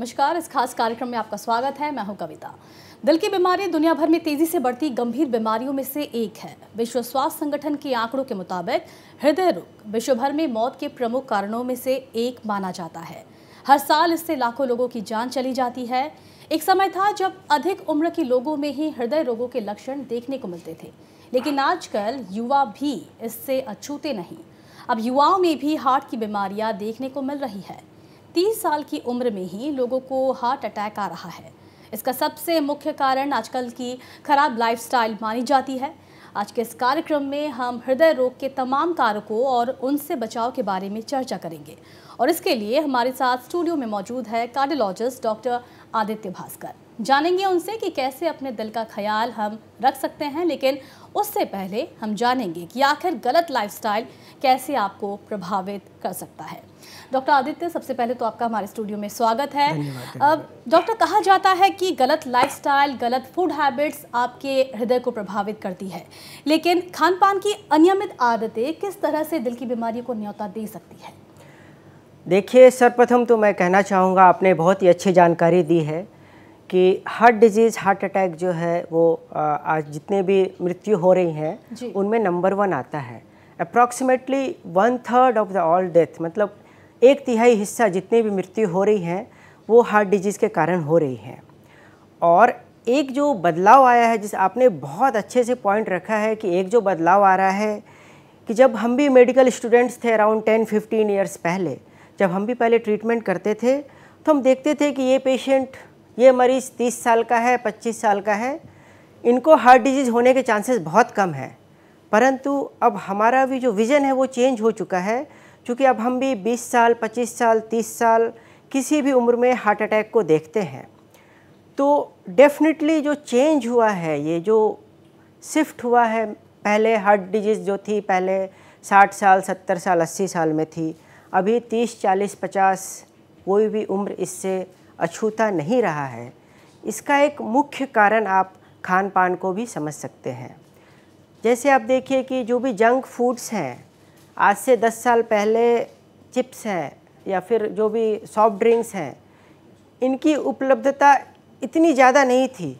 नमस्कार इस खास कार्यक्रम में आपका स्वागत है मैं हूं कविता दिल की बीमारी दुनिया भर में तेजी से बढ़ती गंभीर बीमारियों में से एक है विश्व स्वास्थ्य संगठन के आंकड़ों के मुताबिक हृदय रोग विश्व भर में मौत के प्रमुख कारणों में से एक माना जाता है हर साल इससे लाखों लोगों की जान चली जाती है एक समय था जब अधिक उम्र के लोगों में ही हृदय रोगों के लक्षण देखने को मिलते थे लेकिन आजकल युवा भी इससे अछूते नहीं अब युवाओं में भी हार्ट की बीमारियां देखने को मिल रही है तीस साल की उम्र में ही लोगों को हार्ट अटैक आ रहा है इसका सबसे मुख्य कारण आजकल की खराब लाइफस्टाइल मानी जाती है आज के इस कार्यक्रम में हम हृदय रोग के तमाम कारकों और उनसे बचाव के बारे में चर्चा करेंगे और इसके लिए हमारे साथ स्टूडियो में मौजूद है कार्डियोलॉजिस्ट डॉक्टर आदित्य भास्कर जानेंगे उनसे कि कैसे अपने दिल का ख्याल हम रख सकते हैं लेकिन उससे पहले हम जानेंगे कि आखिर गलत लाइफस्टाइल कैसे आपको प्रभावित कर सकता है डॉक्टर आदित्य सबसे पहले तो आपका हमारे स्टूडियो में स्वागत है डॉक्टर कहा जाता है कि गलत लाइफस्टाइल गलत फूड हैबिट्स आपके हृदय को प्रभावित करती है लेकिन खान पान की अनियमित आदतें किस तरह से दिल की बीमारियों को न्यौता दे सकती है देखिए सर्वप्रथम तो मैं कहना चाहूँगा आपने बहुत ही अच्छी जानकारी दी है कि हार्ट डिजीज़ हार्ट अटैक जो है वो आज जितने भी मृत्यु हो रही हैं उनमें नंबर वन आता है approximately one third of the all death मतलब एक तिहाई हिस्सा जितने भी मृत्यु हो रही हैं वो हार्ट डिजीज़ के कारण हो रही हैं और एक जो बदलाव आया है जिस आपने बहुत अच्छे से पॉइंट रखा है कि एक जो बदलाव आ रहा है कि जब हम भी मेडिकल स्टूडेंट्स थे अराउंड टेन फिफ्टीन ईयर्स पहले जब हम भी पहले ट्रीटमेंट करते थे तो हम देखते थे कि ये पेशेंट ये मरीज़ तीस साल का है पच्चीस साल का है इनको हार्ट डिजीज़ होने के चांसेस बहुत कम है परंतु अब हमारा भी जो विज़न है वो चेंज हो चुका है क्योंकि अब हम भी 20 साल 25 साल 30 साल किसी भी उम्र में हार्ट अटैक को देखते हैं तो डेफिनेटली जो चेंज हुआ है ये जो शिफ्ट हुआ है पहले हार्ट डिजीज़ जो थी पहले 60 साल 70 साल 80 साल में थी अभी 30 40 50 कोई भी उम्र इससे अछूता नहीं रहा है इसका एक मुख्य कारण आप खान पान को भी समझ सकते हैं जैसे आप देखिए कि जो भी जंक फूड्स हैं आज से दस साल पहले चिप्स हैं या फिर जो भी सॉफ्ट ड्रिंक्स हैं इनकी उपलब्धता इतनी ज़्यादा नहीं थी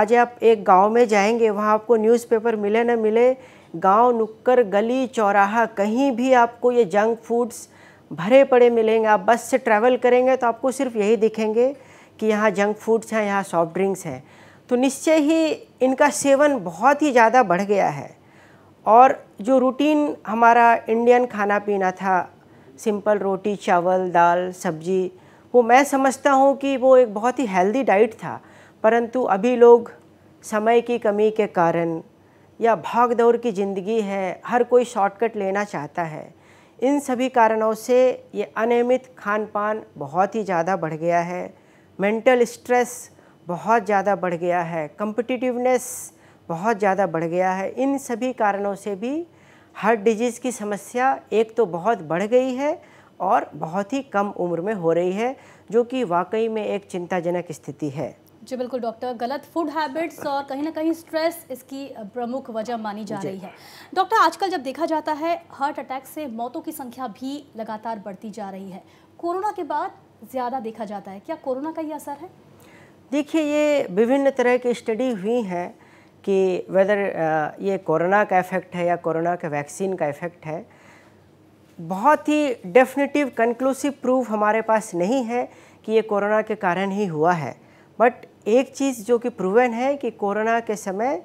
आज आप एक गांव में जाएंगे वहाँ आपको न्यूज़पेपर मिले ना मिले गांव नुक्कर गली चौराहा कहीं भी आपको ये जंक फूड्स भरे पड़े मिलेंगे आप बस से ट्रैवल करेंगे तो आपको सिर्फ यही दिखेंगे कि यहाँ जंक फूड्स हैं यहाँ सॉफ्ट ड्रिंक्स हैं तो निश्चय ही इनका सेवन बहुत ही ज़्यादा बढ़ गया है और जो रूटीन हमारा इंडियन खाना पीना था सिंपल रोटी चावल दाल सब्जी वो मैं समझता हूँ कि वो एक बहुत ही हेल्दी डाइट था परंतु अभी लोग समय की कमी के कारण या भाग दौड़ की ज़िंदगी है हर कोई शॉर्टकट लेना चाहता है इन सभी कारणों से ये अनियमित खान पान बहुत ही ज़्यादा बढ़ गया है मेंटल स्ट्रेस बहुत ज़्यादा बढ़ गया है कम्पटिटिवनेस बहुत ज़्यादा बढ़ गया है इन सभी कारणों से भी हार्ट डिजीज़ की समस्या एक तो बहुत बढ़ गई है और बहुत ही कम उम्र में हो रही है जो कि वाकई में एक चिंताजनक स्थिति है जी बिल्कुल डॉक्टर गलत फूड हैबिट्स और कहीं ना कहीं स्ट्रेस इसकी प्रमुख वजह मानी जा रही है डॉक्टर आजकल जब देखा जाता है हार्ट अटैक से मौतों की संख्या भी लगातार बढ़ती जा रही है कोरोना के बाद ज़्यादा देखा जाता है क्या कोरोना का ही असर है देखिए ये विभिन्न तरह की स्टडी हुई हैं कि वेदर uh, ये कोरोना का इफ़ेक्ट है या कोरोना के वैक्सीन का इफ़ेक्ट है बहुत ही डेफिनेटिव कंक्लूसिव प्रूफ हमारे पास नहीं है कि ये कोरोना के कारण ही हुआ है बट एक चीज़ जो कि प्रूवन है कि कोरोना के समय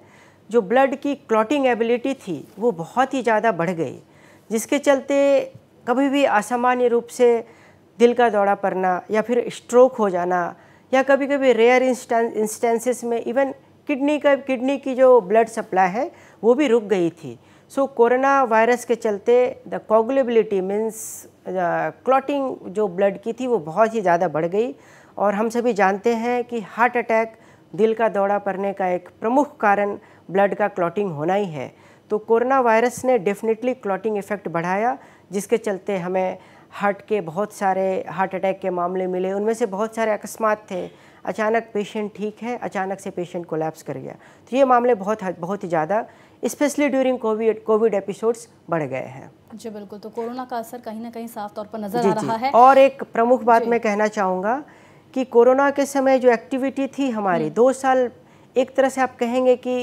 जो ब्लड की क्लॉटिंग एबिलिटी थी वो बहुत ही ज़्यादा बढ़ गई जिसके चलते कभी भी असामान्य रूप से दिल का दौरा पड़ना या फिर स्ट्रोक हो जाना या कभी कभी रेयर इंस्टेंसेस में इवन किडनी का किडनी की जो ब्लड सप्लाई है वो भी रुक गई थी सो कोरोना वायरस के चलते द कॉगुलेबिलिटी मीन्स क्लॉटिंग जो ब्लड की थी वो बहुत ही ज़्यादा बढ़ गई और हम सभी जानते हैं कि हार्ट अटैक दिल का दौरा पड़ने का एक प्रमुख कारण ब्लड का क्लॉटिंग होना ही है तो कोरोना वायरस ने डेफिनेटली क्लॉटिंग इफेक्ट बढ़ाया जिसके चलते हमें हार्ट के बहुत सारे हार्ट अटैक के मामले मिले उनमें से बहुत सारे अकस्मात थे अचानक पेशेंट ठीक है अचानक से पेशेंट कोलैप्स कर गया तो ये मामले बहुत बहुत ही ज़्यादा specially during covid covid episodes बढ़ गए हैं जी बिल्कुल तो कोरोना का असर कहीं ना कहीं साफ तौर पर नजर आ रहा है और एक प्रमुख बात मैं कहना चाहूँगा कि कोरोना के समय जो एक्टिविटी थी हमारी हम्म। दो साल एक तरह से आप कहेंगे कि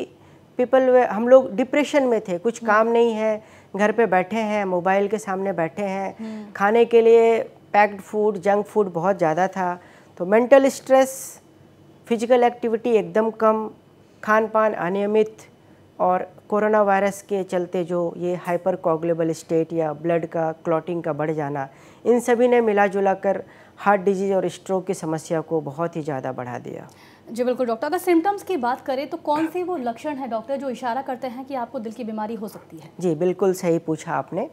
पीपल हम लोग डिप्रेशन में थे कुछ हम्म। काम नहीं है घर पे बैठे हैं मोबाइल के सामने बैठे हैं हम्म। खाने के लिए पैक्ड फूड जंक फूड बहुत ज़्यादा था तो मेंटल स्ट्रेस फिजिकल एक्टिविटी एकदम कम खान पान अनियमित और कोरोना वायरस के चलते जो ये हाइपर कोगलेबल स्टेट या ब्लड का क्लॉटिंग का बढ़ जाना इन सभी ने मिला जुला कर हार्ट डिजीज़ और स्ट्रोक की समस्या को बहुत ही ज़्यादा बढ़ा दिया जी बिल्कुल डॉक्टर अगर सिम्टम्स की बात करें तो कौन से वो लक्षण हैं डॉक्टर जो इशारा करते हैं कि आपको दिल की बीमारी हो सकती है जी बिल्कुल सही पूछा आपने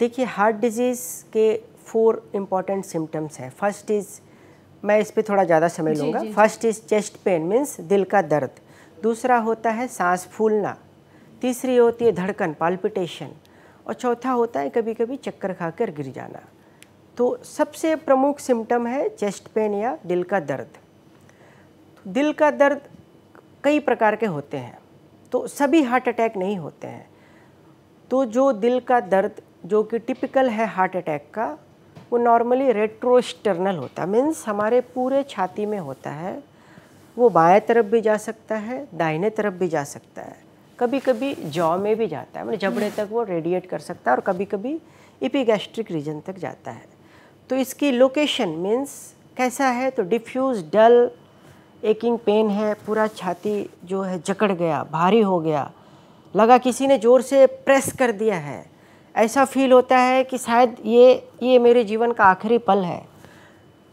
देखिए हार्ट डिजीज़ के फोर इम्पॉर्टेंट सिम्टम्स हैं फर्स्ट इज़ मैं इस पर थोड़ा ज़्यादा समय लूँगा first is chest pain means दिल का दर्द दूसरा होता है सांस फूलना तीसरी होती है धड़कन पाल्पिटेशन और चौथा होता है कभी कभी चक्कर खाकर गिर जाना तो सबसे प्रमुख सिम्टम है चेस्ट पेन या दिल का दर्द दिल का दर्द कई प्रकार के होते हैं तो सभी हार्ट अटैक नहीं होते हैं तो जो दिल का दर्द जो कि टिपिकल है हार्ट अटैक का वो नॉर्मली रेट्रोस्टर्नल होता है मीन्स हमारे पूरे छाती में होता है वो बाएं तरफ भी जा सकता है दाहिने तरफ भी जा सकता है कभी कभी जॉ में भी जाता है मतलब जबड़े तक वो रेडिएट कर सकता है और कभी कभी इपीगैस्ट्रिक रीजन तक जाता है तो इसकी लोकेशन मीन्स कैसा है तो डिफ्यूज़ डल एकिंग पेन है पूरा छाती जो है जकड़ गया भारी हो गया लगा किसी ने ज़ोर से प्रेस कर दिया है ऐसा फील होता है कि शायद ये ये मेरे जीवन का आखिरी पल है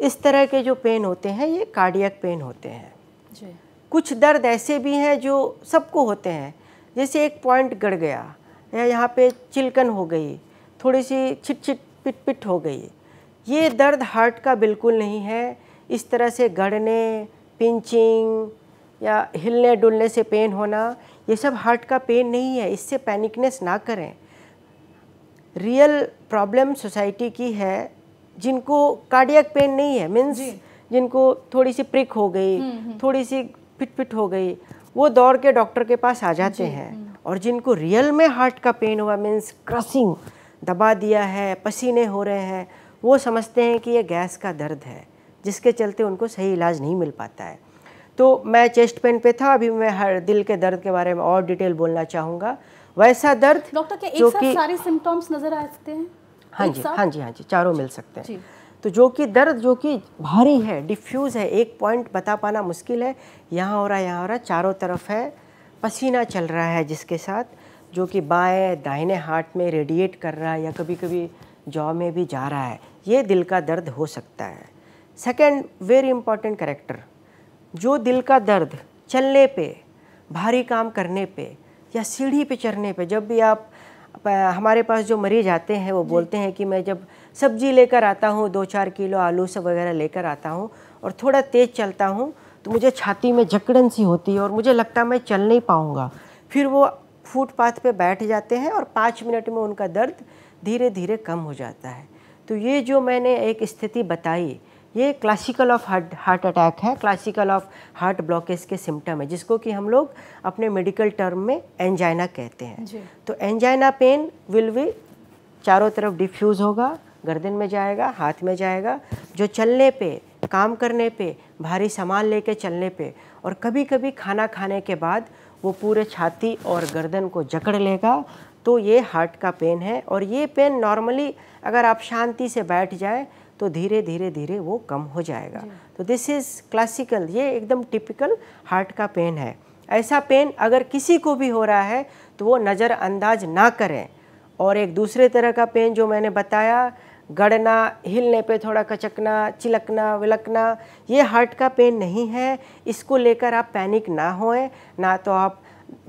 इस तरह के जो पेन होते हैं ये कार्डियक पेन होते हैं जी कुछ दर्द ऐसे भी हैं जो सबको होते हैं जैसे एक पॉइंट गड़ गया या यहाँ पे चिलकन हो गई थोड़ी सी छिट छिट पिट पिट हो गई ये दर्द हार्ट का बिल्कुल नहीं है इस तरह से गड़ने पिंचिंग या हिलने डुलने से पेन होना ये सब हार्ट का पेन नहीं है इससे पैनिकनेस ना करें रियल प्रॉब्लम सोसाइटी की है जिनको कार्डियक पेन नहीं है मीन्स जिनको थोड़ी सी प्रिक हो गई हम्म, हम्म। थोड़ी सी फिट पिट हो गई वो दौड़ के डॉक्टर के पास आ जाते हैं हम्म। और जिनको रियल में हार्ट का पेन हुआ मीन्स क्रसिंग दबा दिया है पसीने हो रहे हैं वो समझते हैं कि ये गैस का दर्द है जिसके चलते उनको सही इलाज नहीं मिल पाता है तो मैं चेस्ट पेन पे था अभी मैं हर दिल के दर्द के बारे में और डिटेल बोलना चाहूँगा वैसा दर्द डॉक्टर क्या एक साथ सारे सिम्टोम्स नजर आ सकते हैं हाँ जी हाँ जी हाँ जी चारों मिल सकते हैं तो जो कि दर्द जो कि भारी है डिफ्यूज़ है एक पॉइंट बता पाना मुश्किल है यहाँ हो रहा है यहाँ हो रहा है चारों तरफ है पसीना चल रहा है जिसके साथ जो कि बाएं दाहिने हार्ट में रेडिएट कर रहा है या कभी कभी जॉ में भी जा रहा है ये दिल का दर्द हो सकता है सेकेंड वेरी इंपॉर्टेंट करेक्टर जो दिल का दर्द चलने पे भारी काम करने पे या सीढ़ी पे चढ़ने पे जब भी आप हमारे पास जो मरीज आते हैं वो बोलते हैं कि मैं जब सब्जी लेकर आता हूँ दो चार किलो आलू सब वगैरह लेकर आता हूँ और थोड़ा तेज़ चलता हूँ तो मुझे छाती में जकड़न सी होती है और मुझे लगता है मैं चल नहीं पाऊँगा फिर वो फुटपाथ पे बैठ जाते हैं और पाँच मिनट में उनका दर्द धीरे धीरे कम हो जाता है तो ये जो मैंने एक स्थिति बताई ये classical of heart heart attack है क्लासिकल ऑफ हार्ट ब्लॉकेज के सिम्टम है जिसको कि हम लोग अपने मेडिकल टर्म में एंजाइना कहते हैं तो एंजाइना पेन विल भी चारों तरफ डिफ्यूज़ होगा गर्दन में जाएगा हाथ में जाएगा जो चलने पे काम करने पे भारी सामान लेके चलने पे और कभी कभी खाना खाने के बाद वो पूरे छाती और गर्दन को जकड़ लेगा तो ये हार्ट का पेन है और ये पेन नॉर्मली अगर आप शांति से बैठ जाएं तो धीरे धीरे धीरे वो कम हो जाएगा तो दिस इज़ क्लासिकल ये एकदम टिपिकल हार्ट का पेन है ऐसा पेन अगर किसी को भी हो रहा है तो वो नज़रअंदाज ना करें और एक दूसरे तरह का पेन जो मैंने बताया गड़ना हिलने पे थोड़ा कचकना चिलकना विलकना ये हार्ट का पेन नहीं है इसको लेकर आप पैनिक ना होएं ना तो आप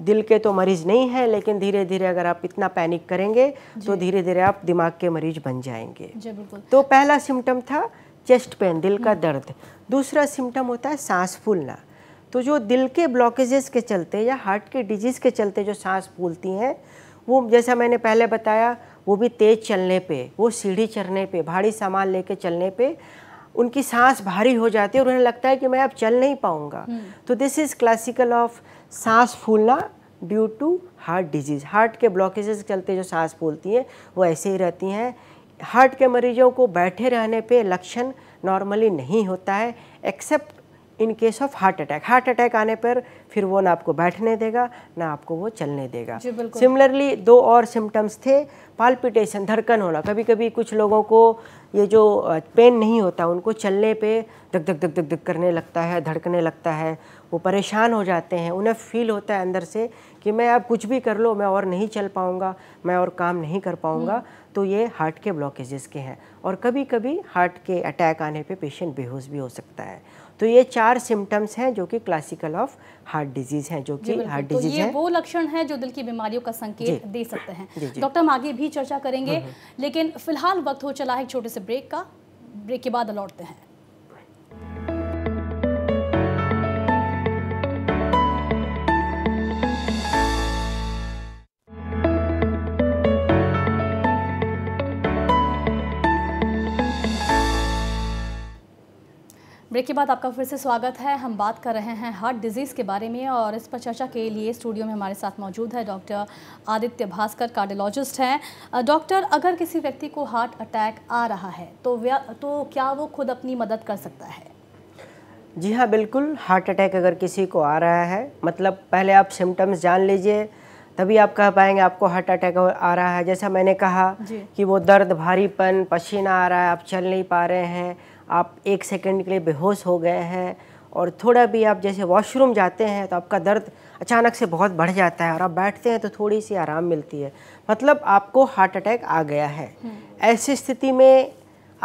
दिल के तो मरीज नहीं है लेकिन धीरे धीरे अगर आप इतना पैनिक करेंगे तो धीरे धीरे आप दिमाग के मरीज बन जाएंगे तो पहला सिम्टम था चेस्ट पेन दिल का हम्म। दर्द दूसरा सिम्टम होता है सांस फूलना तो जो दिल के ब्लॉकेजेस के चलते या हार्ट के डिजीज़ के चलते जो सांस फूलती हैं वो जैसा मैंने पहले बताया वो भी तेज़ चलने पे वो सीढ़ी चढ़ने पे भारी सामान लेके चलने पे उनकी सांस भारी हो जाती है और उन्हें लगता है कि मैं अब चल नहीं पाऊँगा हम्म। तो दिस इज़ क्लासिकल ऑफ सांस फूलना due to heart disease heart के ब्लॉकेजेस चलते जो सांस फूलती हैं वो ऐसे ही रहती हैं हार्ट के मरीजों को बैठे रहने पे लक्षण नॉर्मली नहीं होता है except in case of heart attack heart attack आने पर फिर वो ना आपको बैठने देगा ना आपको वो चलने देगा सिमिलरली दो और सिम्टम्स थे पालपिटेशन धड़कन होना कभी कभी कुछ लोगों को ये जो पेन नहीं होता उनको चलने पे धक धक धक धक धक करने लगता है धड़कने लगता है वो परेशान हो जाते हैं उन्हें फील होता है अंदर से कि मैं अब कुछ भी कर लो मैं और नहीं चल पाऊँगा मैं और काम नहीं कर पाऊँगा हम्म। तो ये हार्ट के ब्लॉकेजेस के हैं और कभी कभी हार्ट के अटैक आने पे पेशेंट बेहोश भी हो सकता है तो ये चार सिम्टम्स हैं जो कि क्लासिकल ऑफ हार्ट डिजीज हैं जो कि हार्ट तो डिजीज ये है। वो लक्षण है जो दिल की बीमारियों का संकेत दे सकते हैं डॉक्टर हम आगे भी चर्चा करेंगे हम्म, हम्म। लेकिन फिलहाल वक्त हो चला है एक छोटे से ब्रेक का ब्रेक के बाद लौटते हैं ब्रेक के बाद आपका फिर से स्वागत है हम बात कर रहे हैं हार्ट डिजीज़ के बारे में और इस पर चर्चा के लिए स्टूडियो में हमारे साथ मौजूद है डॉक्टर आदित्य भास्कर कार्डियोलॉजिस्ट हैं डॉक्टर अगर किसी व्यक्ति को हार्ट अटैक आ रहा है तो तो क्या वो खुद अपनी मदद कर सकता है जी हाँ बिल्कुल हार्ट अटैक अगर किसी को आ रहा है मतलब पहले आप सिम्टम्स जान लीजिए तभी आप कह पाएंगे आपको हार्ट अटैक आ रहा है जैसा मैंने कहा कि वो दर्द भारीपन पसीना आ रहा है आप चल नहीं पा रहे हैं आप एक सेकंड के लिए बेहोश हो गए हैं और थोड़ा भी आप जैसे वॉशरूम जाते हैं तो आपका दर्द अचानक से बहुत बढ़ जाता है और आप बैठते हैं तो थोड़ी सी आराम मिलती है मतलब आपको हार्ट अटैक आ गया है हम्म। ऐसी स्थिति में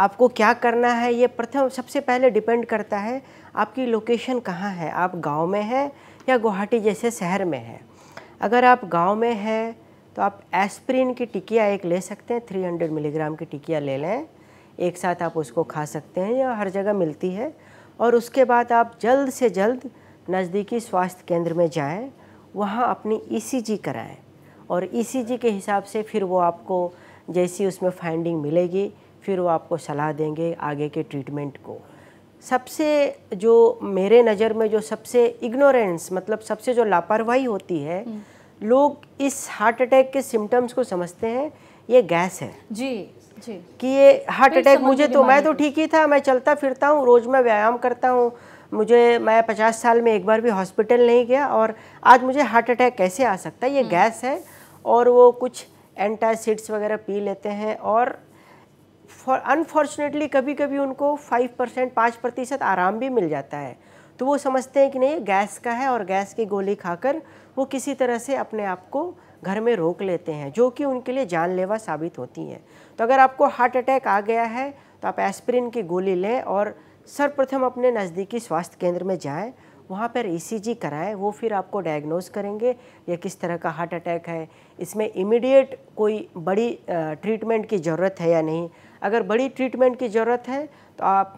आपको क्या करना है ये प्रथम सबसे पहले डिपेंड करता है आपकी लोकेशन कहाँ है आप गांव में हैं या गुवाहाटी जैसे शहर में है अगर आप गांव में हैं तो आप एस्प्रिन की टिकिया एक ले सकते हैं 300 मिलीग्राम की टिकिया ले लें एक साथ आप उसको खा सकते हैं या हर जगह मिलती है और उसके बाद आप जल्द से जल्द नज़दीकी स्वास्थ्य केंद्र में जाएं वहाँ अपनी ईसीजी e कराएं और ईसीजी e के हिसाब से फिर वो आपको जैसी उसमें फाइंडिंग मिलेगी फिर वो आपको सलाह देंगे आगे के ट्रीटमेंट को सबसे जो मेरे नज़र में जो सबसे इग्नोरेंस मतलब सबसे जो लापरवाही होती है हम्म। लोग इस हार्ट अटैक के सिम्टम्स को समझते हैं ये गैस है जी कि ये हार्ट अटैक मुझे तो मैं तो ठीक ही था मैं चलता फिरता हूँ रोज़ मैं व्यायाम करता हूँ मुझे मैं पचास साल में एक बार भी हॉस्पिटल नहीं गया और आज मुझे हार्ट अटैक कैसे आ सकता है ये गैस हम्म। है और वो कुछ एंटासिड्स वगैरह पी लेते हैं और अनफॉर्चुनेटली कभी कभी उनको फाइव परसेंट पाँच प्रतिशत आराम भी मिल जाता है तो वो समझते हैं कि नहीं गैस का है और गैस की गोली खाकर वो किसी तरह से अपने आप को घर में रोक लेते हैं जो कि उनके लिए जानलेवा साबित होती हैं तो अगर आपको हार्ट अटैक आ गया है तो आप एस्प्रिन की गोली लें और सर्वप्रथम अपने नज़दीकी स्वास्थ्य केंद्र में जाएं वहाँ पर ईसीजी e कराएं वो फिर आपको डायग्नोज करेंगे या किस तरह का हार्ट अटैक है इसमें इमीडिएट कोई बड़ी ट्रीटमेंट की ज़रूरत है या नहीं अगर बड़ी ट्रीटमेंट की ज़रूरत है तो आप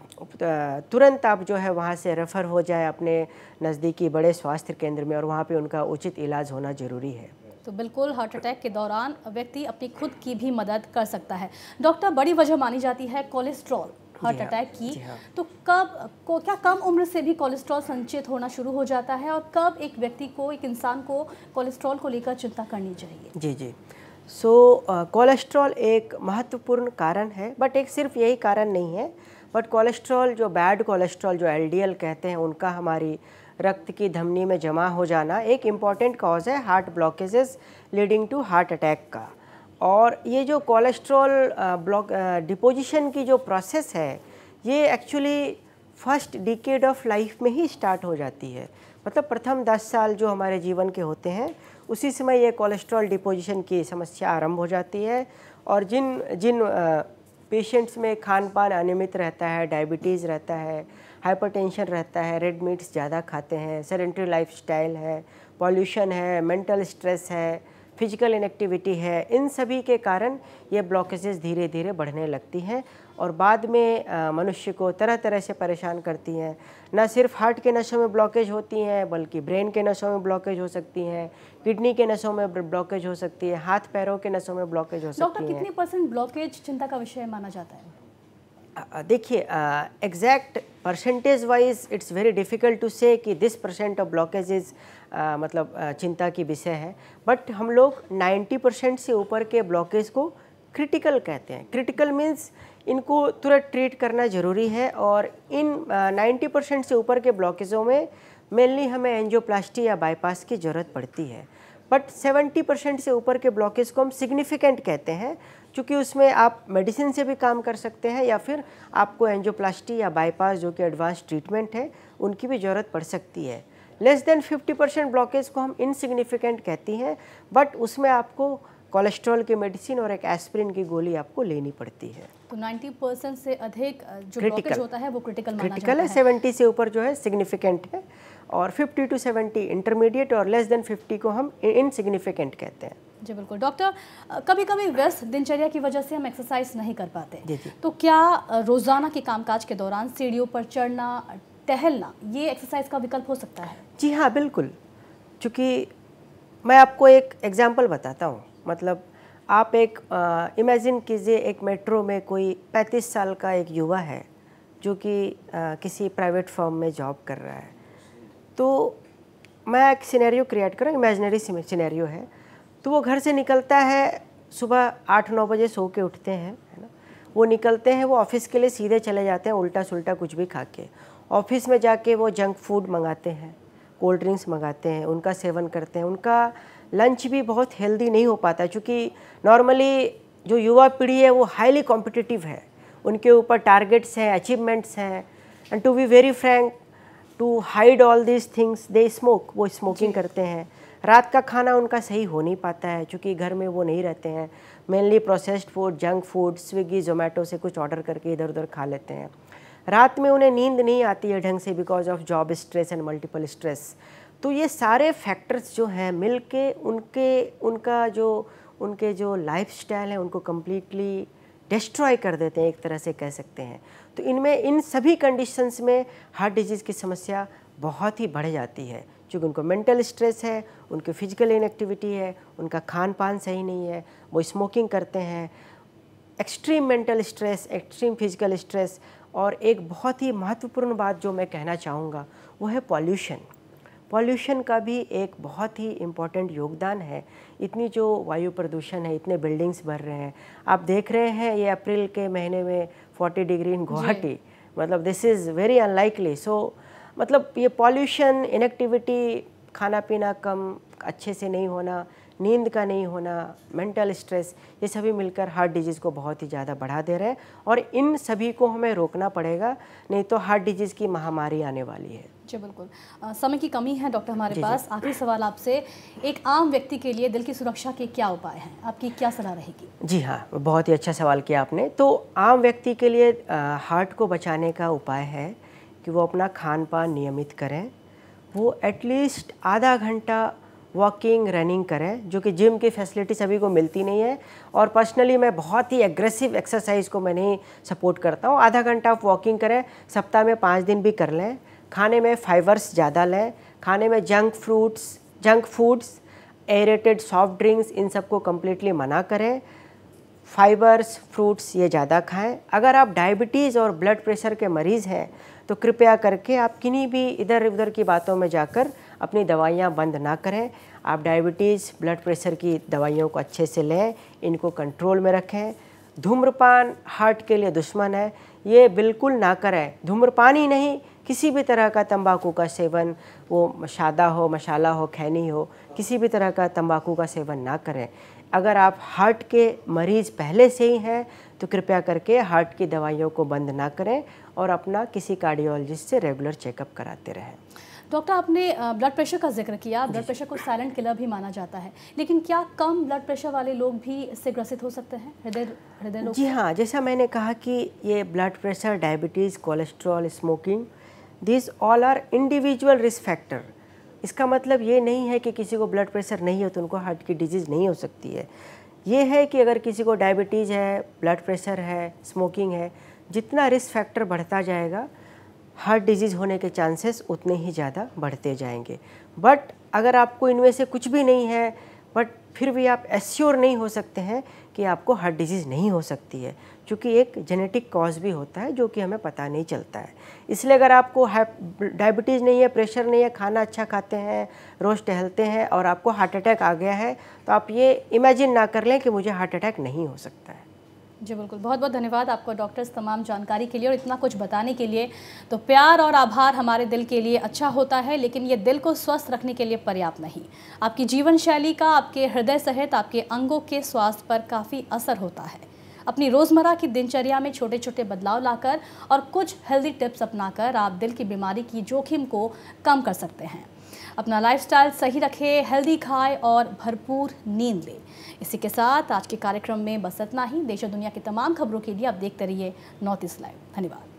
तुरंत आप जो है वहाँ से रेफ़र हो जाए अपने नज़दीकी बड़े स्वास्थ्य केंद्र में और वहाँ पे उनका उचित इलाज होना ज़रूरी है तो बिल्कुल हार्ट अटैक के दौरान व्यक्ति अपनी खुद की भी मदद कर सकता है डॉक्टर बड़ी वजह मानी जाती है कोलेस्ट्रॉल हार्ट अटैक की हाँ। तो कब को क्या कम उम्र से भी कोलेस्ट्रॉल संचित होना शुरू हो जाता है और कब एक व्यक्ति को एक इंसान को कोलेस्ट्रॉल को लेकर चिंता करनी चाहिए जी जी सो so, कोलेस्ट्रॉल uh, एक महत्वपूर्ण कारण है बट एक सिर्फ यही कारण नहीं है बट कोलेस्ट्रॉल जो बैड कोलेस्ट्रॉल जो एलडीएल कहते हैं उनका हमारी रक्त की धमनी में जमा हो जाना एक इम्पॉर्टेंट कॉज है heart blockages leading to heart attack का और ये जो कोलेस्ट्रॉल ब्लॉक डिपोजिशन की जो प्रोसेस है ये actually first decade of life में ही स्टार्ट हो जाती है मतलब प्रथम दस साल जो हमारे जीवन के होते हैं उसी समय ये कोलेस्ट्रॉल डिपोजिशन की समस्या आरंभ हो जाती है और जिन जिन पेशेंट्स में खान पान अनियमित रहता है डायबिटीज़ रहता है हाइपरटेंशन रहता है रेड मीट्स ज़्यादा खाते हैं सेडेंट्री स्टाइल है पॉल्यूशन है मेंटल स्ट्रेस है फिजिकल इनएक्टिविटी है इन सभी के कारण ये ब्लॉकेजेस धीरे धीरे बढ़ने लगती हैं और बाद में मनुष्य को तरह तरह से परेशान करती हैं ना सिर्फ हार्ट के नशों में ब्लॉकेज होती हैं बल्कि ब्रेन के नशों में ब्लॉकेज हो सकती हैं किडनी के नसों में ब्लॉकेज हो सकती है हाथ पैरों के नसों में ब्लॉकेज हो सकती है कितनी कितने परसेंट ब्लॉकेज चिंता का विषय माना जाता है देखिए exact percentage wise it's very difficult to say कि दिस परसेंट ऑफ इज मतलब चिंता की विषय है बट हम लोग 90 परसेंट से ऊपर के ब्लॉकेज को क्रिटिकल कहते हैं क्रिटिकल मीन्स इनको तुरंत ट्रीट करना ज़रूरी है और इन नाइन्टी परसेंट से ऊपर के ब्लॉकेजों में मेनली हमें एनजियोप्लास्टी या बाईपास की ज़रूरत पड़ती है बट 70 परसेंट से ऊपर के ब्लॉकेज को हम सिग्निफिकेंट कहते हैं क्योंकि उसमें आप मेडिसिन से भी काम कर सकते हैं या फिर आपको एंजोप्लास्टी या बाईपास जो कि एडवांस ट्रीटमेंट है उनकी भी ज़रूरत पड़ सकती है लेस देन 50 परसेंट ब्लॉकेज को हम इनसिग्निफिकेंट कहती हैं बट उसमें आपको कोलेस्ट्रॉल की मेडिसिन और एक एस्प्रिन की गोली आपको लेनी पड़ती है तो 90 परसेंट से अधिक जो ब्लॉकेज होता है वो क्रिटिकल क्रिटिकल है सेवेंटी से ऊपर जो है सिग्निफिकेंट है और 50 टू 70 इंटरमीडिएट और लेस देन 50 को हम इनसिग्निफिकेंट कहते हैं जी बिल्कुल डॉक्टर कभी कभी व्यस्त दिनचर्या की वजह से हम एक्सरसाइज नहीं कर पाते तो क्या रोज़ाना के कामकाज के दौरान सीढ़ियों पर चढ़ना टहलना ये एक्सरसाइज का विकल्प हो सकता है जी हाँ बिल्कुल चूँकि मैं आपको एक एग्जाम्पल बताता हूँ मतलब आप एक इमेजिन कीजिए एक मेट्रो में कोई 35 साल का एक युवा है जो कि किसी प्राइवेट फॉर्म में जॉब कर रहा है तो मैं एक सिनेरियो क्रिएट करूँ इमेजनरी सिनेरियो है तो वो घर से निकलता है सुबह आठ नौ बजे सो के उठते हैं है ना वो निकलते हैं वो ऑफिस के लिए सीधे चले जाते हैं उल्टा सुल्टा कुछ भी खा के ऑफिस में जाके वो जंक फूड मंगाते हैं कोल्ड ड्रिंक्स मंगाते हैं उनका सेवन करते हैं उनका लंच भी बहुत हेल्दी नहीं हो पाता क्योंकि नॉर्मली जो युवा पीढ़ी है वो हाईली कॉम्पिटिटिव है उनके ऊपर टारगेट्स हैं अचीवमेंट्स हैं and to be very frank to hide all this things they smoke वो स्मोकिंग करते हैं रात का खाना उनका सही हो नहीं पाता है क्योंकि घर में वो नहीं रहते हैं mainly processed food junk food Swiggy Zomato से कुछ ऑर्डर करके इधर उधर खा लेते हैं रात में उन्हें नींद नहीं आती है ढंग से because of job stress and multiple stress तो ये सारे फैक्टर्स जो हैं मिल के उनके उनका जो उनके जो लाइफ स्टाइल है उनको कम्प्लीटली डिस्ट्रॉय कर देते हैं एक तरह से कह सकते हैं तो इनमें इन सभी कंडीशंस में हार्ट डिजीज़ की समस्या बहुत ही बढ़ जाती है चूँकि उनको मेंटल स्ट्रेस है उनकी फिजिकल इनएक्टिविटी है उनका खान पान सही नहीं है वो स्मोकिंग करते हैं extreme mental stress extreme physical stress और एक बहुत ही महत्वपूर्ण बात जो मैं कहना चाहूँगा वो है पॉल्यूशन पॉल्यूशन का भी एक बहुत ही इम्पॉर्टेंट योगदान है इतनी जो वायु प्रदूषण है इतने बिल्डिंग्स भर रहे हैं आप देख रहे हैं ये अप्रैल के महीने में 40 डिग्री इन गुवाहाटी मतलब this is very unlikely so मतलब ये पॉल्यूशन इनेक्टिविटी खाना पीना कम अच्छे से नहीं होना नींद का नहीं होना मेंटल स्ट्रेस ये सभी मिलकर हार्ट डिजीज़ को बहुत ही ज़्यादा बढ़ा दे रहे हैं और इन सभी को हमें रोकना पड़ेगा नहीं तो हार्ट डिजीज़ की महामारी आने वाली है जी बिल्कुल समय की कमी है डॉक्टर हमारे पास आखिरी सवाल आपसे एक आम व्यक्ति के लिए दिल की सुरक्षा के क्या उपाय हैं आपकी क्या सलाह रहेगी जी हाँ बहुत ही अच्छा सवाल किया आपने तो आम व्यक्ति के लिए आ, हार्ट को बचाने का उपाय है कि वो अपना खान पान नियमित करें वो एटलीस्ट आधा घंटा वॉकिंग रनिंग करें जो कि जिम की फैसिलिटी सभी को मिलती नहीं है और पर्सनली मैं बहुत ही एग्रेसिव एक्सरसाइज को मैं नहीं सपोर्ट करता हूँ आधा घंटा आप वॉकिंग करें सप्ताह में पाँच दिन भी कर लें खाने में फाइबर्स ज़्यादा लें खाने में junk fruits junk foods aerated soft drinks इन सब को कम्प्लीटली मना करें फाइबर्स फ्रूट्स ये ज़्यादा खाएं अगर आप डायबिटीज़ और ब्लड प्रेशर के मरीज़ हैं तो कृपया करके आप किन्हीं भी इधर उधर की बातों में जाकर अपनी दवाइयाँ बंद ना करें आप डायबिटीज़ ब्लड प्रेशर की दवाइयों को अच्छे से लें इनको कंट्रोल में रखें धूम्रपान हार्ट के लिए दुश्मन है ये बिल्कुल ना करें धूम्रपान ही नहीं किसी भी तरह का तंबाकू का सेवन वो शादा हो मशाला हो खैनी हो किसी भी तरह का तंबाकू का सेवन ना करें अगर आप हार्ट के मरीज़ पहले से ही हैं तो कृपया करके हार्ट की दवाइयों को बंद ना करें और अपना किसी कार्डियोलॉजिस्ट से रेगुलर चेकअप कराते रहें डॉक्टर आपने ब्लड प्रेशर का जिक्र किया ब्लड प्रेशर को साइलेंट किलर भी माना जाता है लेकिन क्या कम ब्लड प्रेशर वाले लोग भी इससे ग्रसित हो सकते हैं हृदय हृदय लोग जी हाँ जैसा मैंने कहा कि ये blood pressure diabetes cholesterol smoking this all are individual risk factor इसका मतलब ये नहीं है कि किसी को ब्लड प्रेशर नहीं हो तो उनको हार्ट की डिजीज़ नहीं हो सकती है ये है कि अगर किसी को डायबिटीज़ है ब्लड प्रेशर है स्मोकिंग है जितना रिस्क फैक्टर बढ़ता जाएगा हार्ट डिजीज़ होने के चांसेस उतने ही ज़्यादा बढ़ते जाएंगे बट अगर आपको इनमें से कुछ भी नहीं है बट फिर भी आप एश्योर नहीं हो सकते हैं कि आपको हार्ट डिजीज़ नहीं हो सकती है क्योंकि एक जेनेटिक कॉज भी होता है जो कि हमें पता नहीं चलता है इसलिए अगर आपको डायबिटीज़ नहीं है प्रेशर नहीं है खाना अच्छा खाते हैं रोज़ टहलते हैं और आपको हार्ट अटैक आ गया है तो आप ये इमेजिन ना कर लें कि मुझे हार्ट अटैक नहीं हो सकता है जी बिल्कुल बहुत बहुत धन्यवाद आपको डॉक्टर्स तमाम जानकारी के लिए और इतना कुछ बताने के लिए तो प्यार और आभार हमारे दिल के लिए अच्छा होता है लेकिन ये दिल को स्वस्थ रखने के लिए पर्याप्त नहीं आपकी जीवन शैली का आपके हृदय सहित आपके अंगों के स्वास्थ्य पर काफ़ी असर होता है अपनी रोज़मर्रा की दिनचर्या में छोटे छोटे बदलाव लाकर और कुछ हेल्दी टिप्स अपनाकर आप दिल की बीमारी की जोखिम को कम कर सकते हैं अपना लाइफस्टाइल सही रखें हेल्दी खाएं और भरपूर नींद लें इसी के साथ आज के कार्यक्रम में बस इतना ही देश और दुनिया की तमाम खबरों के लिए आप देखते रहिए नॉर्थ ईस्ट लाइव धन्यवाद